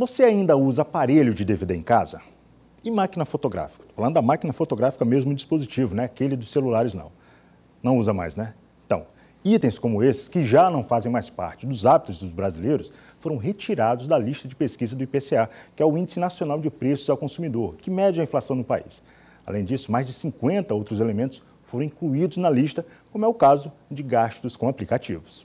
Você ainda usa aparelho de DVD em casa? E máquina fotográfica? Tô falando da máquina fotográfica mesmo, o dispositivo, né? Aquele dos celulares não. Não usa mais, né? Então, itens como esses, que já não fazem mais parte dos hábitos dos brasileiros, foram retirados da lista de pesquisa do IPCA, que é o Índice Nacional de Preços ao Consumidor, que mede a inflação no país. Além disso, mais de 50 outros elementos foram incluídos na lista, como é o caso de gastos com aplicativos.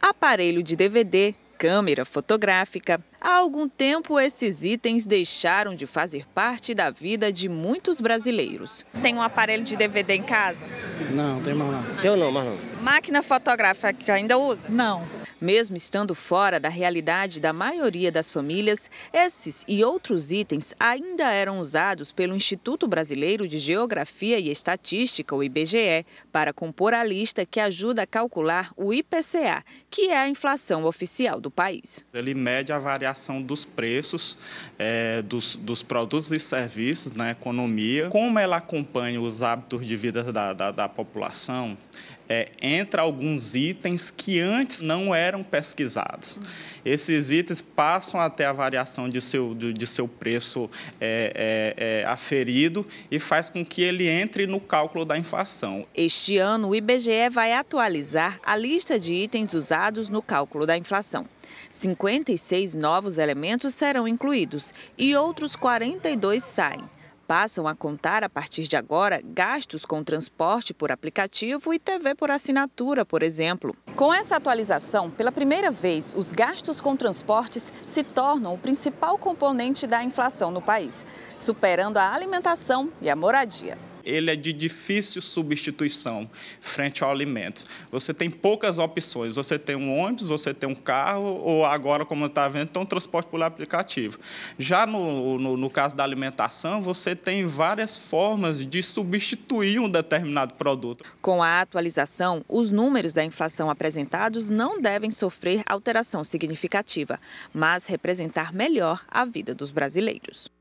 Aparelho de DVD, câmera fotográfica. Há algum tempo, esses itens deixaram de fazer parte da vida de muitos brasileiros. Tem um aparelho de DVD em casa? Não, tem mais não. não, não. Máquina fotográfica que ainda usa? Não. Mesmo estando fora da realidade da maioria das famílias, esses e outros itens ainda eram usados pelo Instituto Brasileiro de Geografia e Estatística, o IBGE, para compor a lista que ajuda a calcular o IPCA, que é a inflação oficial do país. Ele mede a variação dos preços é, dos, dos, produtos e serviços na economia, como ela acompanha os hábitos de vida da, da, da população, é, entra alguns itens que antes não eram pesquisados. Esses itens passam até a variação de seu, de, de seu preço é, é, é, aferido e faz com que ele entre no cálculo da inflação. Este ano, o IBGE vai atualizar a lista de itens usados no cálculo da inflação. 56 novos elementos serão incluídos e outros 42 saem passam a contar a partir de agora gastos com transporte por aplicativo e TV por assinatura, por exemplo. Com essa atualização, pela primeira vez, os gastos com transportes se tornam o principal componente da inflação no país, superando a alimentação e a moradia ele é de difícil substituição frente ao alimento. Você tem poucas opções. Você tem um ônibus, você tem um carro, ou agora, como está vendo, tem um transporte por aplicativo. Já no, no, no caso da alimentação, você tem várias formas de substituir um determinado produto. Com a atualização, os números da inflação apresentados não devem sofrer alteração significativa, mas representar melhor a vida dos brasileiros.